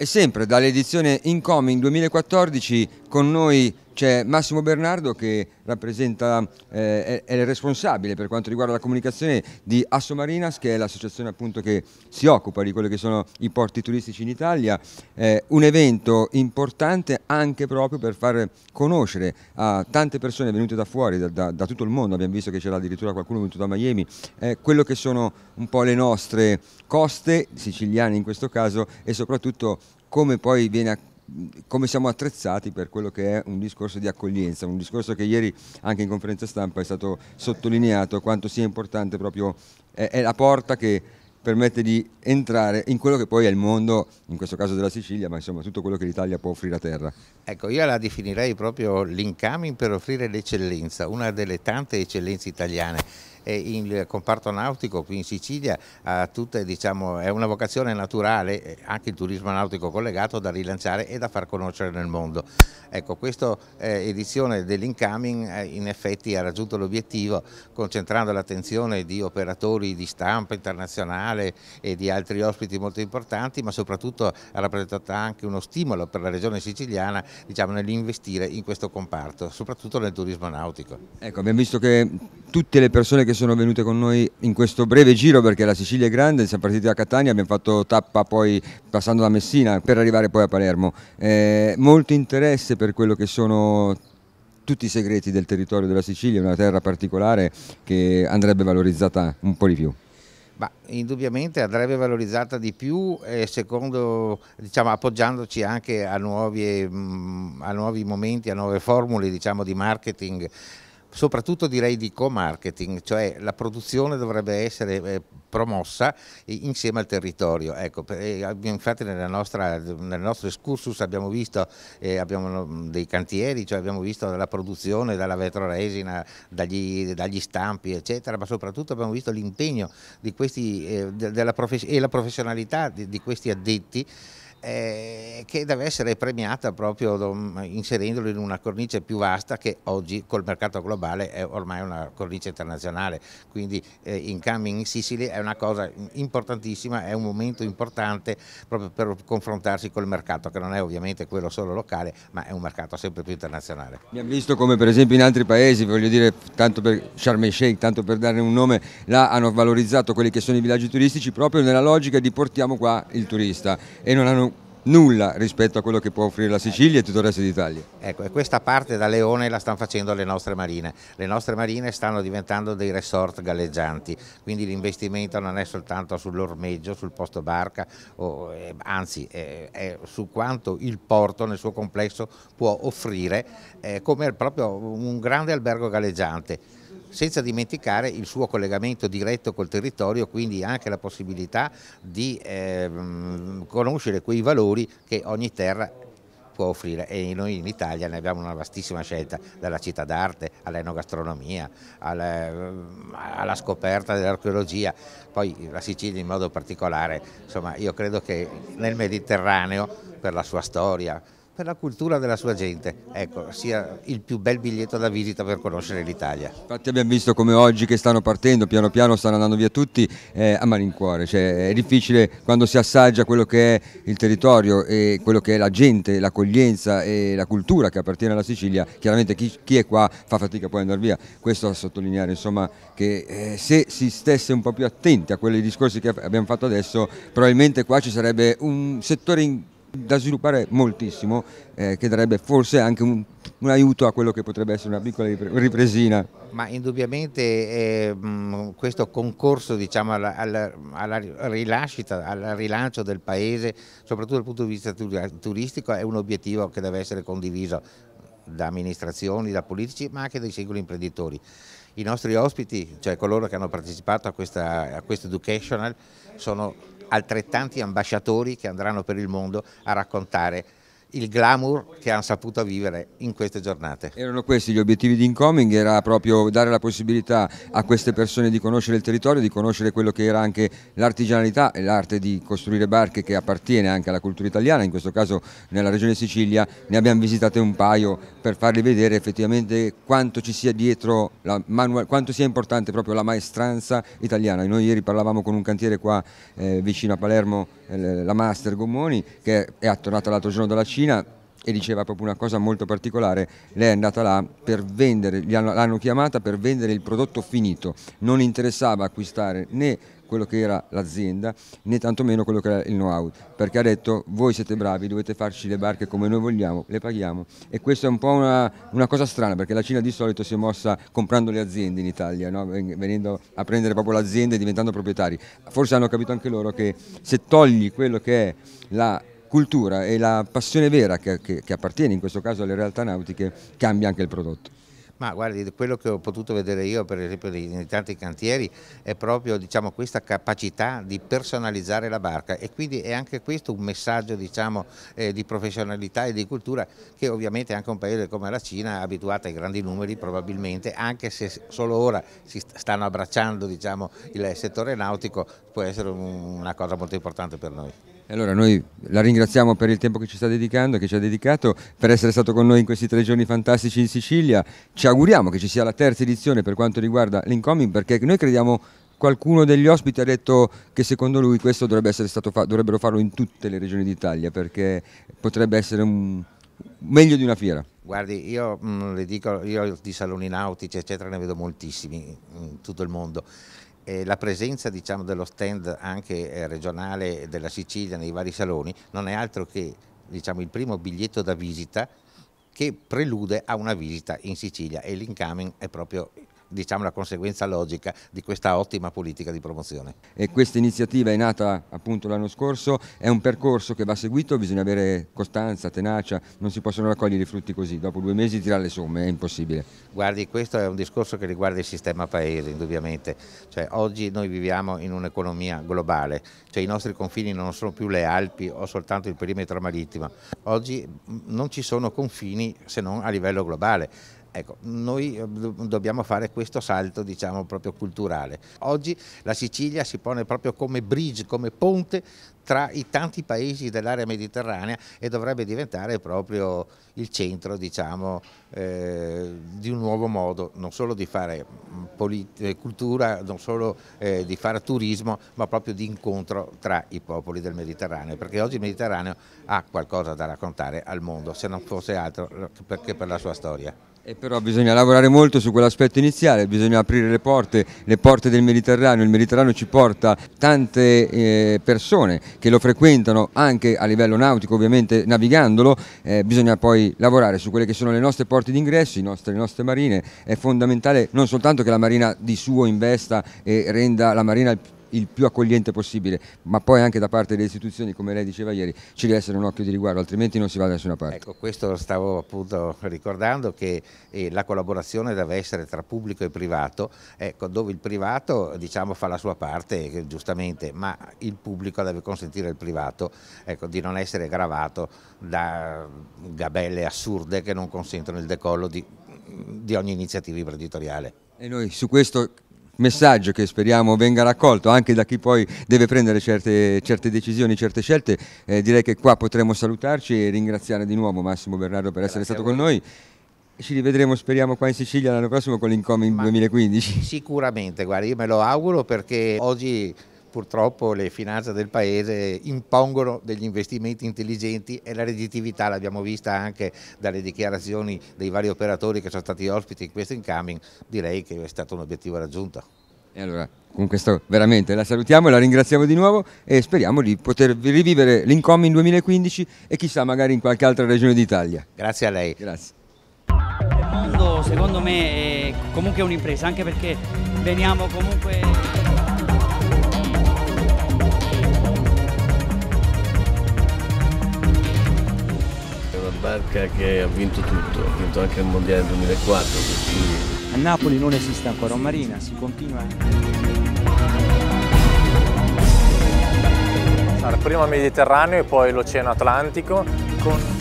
E sempre dall'edizione Incoming 2014 con noi c'è Massimo Bernardo che rappresenta, eh, è, è, il responsabile per quanto riguarda la comunicazione di Assomarinas, che è l'associazione appunto che si occupa di quelli che sono i porti turistici in Italia, eh, un evento importante anche proprio per far conoscere a tante persone venute da fuori, da, da, da tutto il mondo, abbiamo visto che c'era addirittura qualcuno venuto da Miami, eh, quello che sono un po' le nostre coste, siciliane in questo caso, e soprattutto come poi viene accaduto come siamo attrezzati per quello che è un discorso di accoglienza, un discorso che ieri anche in conferenza stampa è stato sottolineato quanto sia importante proprio, è, è la porta che permette di entrare in quello che poi è il mondo, in questo caso della Sicilia, ma insomma tutto quello che l'Italia può offrire a terra. Ecco, io la definirei proprio l'incoming per offrire l'eccellenza, una delle tante eccellenze italiane il comparto nautico qui in Sicilia tutte, diciamo, è una vocazione naturale, eh, anche il turismo nautico collegato da rilanciare e da far conoscere nel mondo. Ecco, questa eh, edizione dell'incoming eh, in effetti ha raggiunto l'obiettivo concentrando l'attenzione di operatori di stampa internazionale e di altri ospiti molto importanti, ma soprattutto ha rappresentato anche uno stimolo per la regione siciliana diciamo, nell'investire in questo comparto, soprattutto nel turismo nautico. Ecco, abbiamo visto che tutte le persone che sono sono venute con noi in questo breve giro perché la Sicilia è grande, siamo partiti da Catania, abbiamo fatto tappa poi passando da Messina per arrivare poi a Palermo. Eh, molto interesse per quello che sono tutti i segreti del territorio della Sicilia, una terra particolare che andrebbe valorizzata un po' di più. Ma indubbiamente andrebbe valorizzata di più eh, secondo, diciamo, appoggiandoci anche a nuovi, mh, mm, a nuovi, momenti, a nuove formule diciamo, di marketing soprattutto direi di co-marketing, cioè la produzione dovrebbe essere eh, promossa insieme al territorio. Ecco, eh, infatti nostra, nel nostro excursus abbiamo visto eh, abbiamo dei cantieri, cioè abbiamo visto la produzione dalla vetroresina, dagli, dagli stampi eccetera, ma soprattutto abbiamo visto l'impegno eh, e la professionalità di, di questi addetti eh, che deve essere premiata proprio inserendolo in una cornice più vasta che oggi col mercato globale è ormai una cornice internazionale, quindi eh, Incoming in Sicily è una cosa importantissima, è un momento importante proprio per confrontarsi col mercato che non è ovviamente quello solo locale ma è un mercato sempre più internazionale. Mi ha visto come per esempio in altri paesi, voglio dire tanto per Sharm el Sheikh, tanto per darne un nome, là hanno valorizzato quelli che sono i villaggi turistici proprio nella logica di portiamo qua il turista e non hanno nulla rispetto a quello che può offrire la Sicilia e tutto il resto d'Italia. Ecco, e questa parte da leone la stanno facendo le nostre marine. Le nostre marine stanno diventando dei resort galleggianti, quindi l'investimento non è soltanto sull'ormeggio, sul posto barca, o, eh, anzi eh, è su quanto il porto nel suo complesso può offrire eh, come proprio un grande albergo galleggiante senza dimenticare il suo collegamento diretto col territorio, quindi anche la possibilità di eh, conoscere quei valori che ogni terra può offrire e noi in Italia ne abbiamo una vastissima scelta, dalla città d'arte all'enogastronomia, alla, ehm, alla, scoperta dell'archeologia, poi la Sicilia in modo particolare, insomma io credo che nel Mediterraneo per la sua storia, per la cultura della sua gente, ecco, sia il più bel biglietto da visita per conoscere l'Italia. Infatti abbiamo visto come oggi che stanno partendo, piano piano stanno andando via tutti eh, a malincuore, cioè, è difficile quando si assaggia quello che è il territorio e quello che è la gente, l'accoglienza e la cultura che appartiene alla Sicilia, chiaramente chi, chi è qua fa fatica poi ad andare via, questo a sottolineare insomma che eh, se si stesse un po' più attenti a quei discorsi che abbiamo fatto adesso, probabilmente qua ci sarebbe un settore in da sviluppare moltissimo eh, che darebbe forse anche un, un, aiuto a quello che potrebbe essere una piccola ripresina. Ma indubbiamente eh, mm, questo concorso diciamo, alla, alla, alla, rilascita, al rilancio del paese, soprattutto dal punto di vista turistico, è un obiettivo che deve essere condiviso da amministrazioni, da politici, ma anche dai singoli imprenditori. I nostri ospiti, cioè coloro che hanno partecipato a, a questo educational, sono altrettanti ambasciatori che andranno per il mondo a raccontare il glamour che hanno saputo vivere in queste giornate. Erano questi gli obiettivi di Incoming, era proprio dare la possibilità a queste persone di conoscere il territorio, di conoscere quello che era anche l'artigianalità e l'arte di costruire barche che appartiene anche alla cultura italiana, in questo caso nella regione Sicilia ne abbiamo visitate un paio per farli vedere effettivamente quanto ci sia dietro, manual, quanto sia importante proprio la maestranza italiana. Noi ieri parlavamo con un cantiere qua eh, vicino a Palermo, eh, la Master Gommoni, che è attornata l'altro giorno dalla Cina, cucina e diceva proprio una cosa molto particolare, lei è andata là per vendere, l'hanno chiamata per vendere il prodotto finito, non interessava acquistare né quello che era l'azienda né tantomeno quello che era il know-how, perché ha detto voi siete bravi, dovete farci le barche come noi vogliamo, le paghiamo e questa è un po' una, una cosa strana perché la Cina di solito si è mossa comprando le aziende in Italia, no? venendo a prendere proprio l'azienda e diventando proprietari, forse hanno capito anche loro che se togli quello che è la cultura e la passione vera che, che, che appartiene in questo caso alle realtà nautiche cambia anche il prodotto. Ma guardi, quello che ho potuto vedere io per esempio in tanti cantieri è proprio diciamo, questa capacità di personalizzare la barca e quindi è anche questo un messaggio diciamo, eh, di professionalità e di cultura che ovviamente anche un paese come la Cina abituato ai grandi numeri probabilmente anche se solo ora si stanno abbracciando diciamo, il settore nautico può essere una cosa molto importante per noi. Allora noi la ringraziamo per il tempo che ci sta dedicando, che ci ha dedicato, per essere stato con noi in questi tre giorni fantastici in Sicilia. Ci auguriamo che ci sia la terza edizione per quanto riguarda l'incoming perché noi crediamo qualcuno degli ospiti ha detto che secondo lui questo dovrebbe essere stato fa dovrebbero farlo in tutte le regioni d'Italia perché potrebbe essere un, meglio di una fiera. Guardi, io mh, mm, le dico, io di saloni nautici eccetera ne vedo moltissimi in tutto il mondo eh, la presenza diciamo, dello stand anche eh, regionale della Sicilia nei vari saloni non è altro che diciamo, il primo biglietto da visita che prelude a una visita in Sicilia e l'incoming è proprio diciamo, la conseguenza logica di questa ottima politica di promozione. E questa iniziativa è nata appunto l'anno scorso, è un percorso che va seguito, bisogna avere costanza, tenacia, non si possono raccogliere i frutti così, dopo due mesi tirare le somme è impossibile. Guardi, questo è un discorso che riguarda il sistema paese, indubbiamente, cioè, oggi noi viviamo in un'economia globale, cioè i nostri confini non sono più le Alpi o soltanto il perimetro marittimo, oggi mm, non ci sono confini se non a livello globale Ecco, noi eh, dobbiamo fare questo salto diciamo proprio culturale. Oggi la Sicilia si pone proprio come bridge, come ponte tra i tanti paesi dell'area mediterranea e dovrebbe diventare proprio il centro diciamo, eh, di un nuovo modo non solo di fare mm, eh, cultura, non solo eh, di fare turismo, ma proprio di incontro tra i popoli del Mediterraneo, perché oggi il Mediterraneo ha qualcosa da raccontare al mondo, se non fosse altro perché per la sua storia. E però bisogna lavorare molto su quell'aspetto iniziale, bisogna aprire le porte, le porte del Mediterraneo, il Mediterraneo ci porta tante eh, persone che lo frequentano anche a livello nautico, ovviamente navigandolo, eh, bisogna poi lavorare su quelle che sono le nostre porte d'ingresso, le nostre marine, è fondamentale non soltanto che la marina di suo investa e renda la marina il più il più accogliente possibile, ma poi anche da parte delle istituzioni, come lei diceva ieri, ci deve essere un occhio di riguardo, altrimenti non si va da nessuna parte. Ecco, questo stavo appunto ricordando che eh, la collaborazione deve essere tra pubblico e privato, ecco, dove il privato diciamo, fa la sua parte, eh, giustamente, ma il pubblico deve consentire al privato ecco, di non essere gravato da gabelle assurde che non consentono il decollo di, di ogni iniziativa imprenditoriale. E noi su questo messaggio che speriamo venga raccolto anche da chi poi deve prendere certe, certe decisioni, certe scelte, eh, direi che qua potremo salutarci e ringraziare di nuovo Massimo Bernardo per essere stato con noi. Ci rivedremo, speriamo, qua in Sicilia l'anno prossimo con l'Incoming 2015. Sicuramente, guarda, io me lo auguro perché oggi purtroppo le finanze del Paese impongono degli investimenti intelligenti e la redditività l'abbiamo vista anche dalle dichiarazioni dei vari operatori che sono stati ospiti in questo incoming, direi che è stato un obiettivo raggiunto. E allora con questo veramente la salutiamo e la ringraziamo di nuovo e speriamo di poter rivivere l'Incomin 2015 e chissà magari in qualche altra regione d'Italia. Grazie a lei. Grazie. Il mondo secondo me è comunque un'impresa anche perché veniamo comunque... marca che ha vinto tutto, ha vinto anche il Mondiale 2004. Quindi... A Napoli non esiste ancora un Marina, si continua. Allora, prima il Mediterraneo e poi l'Oceano Atlantico con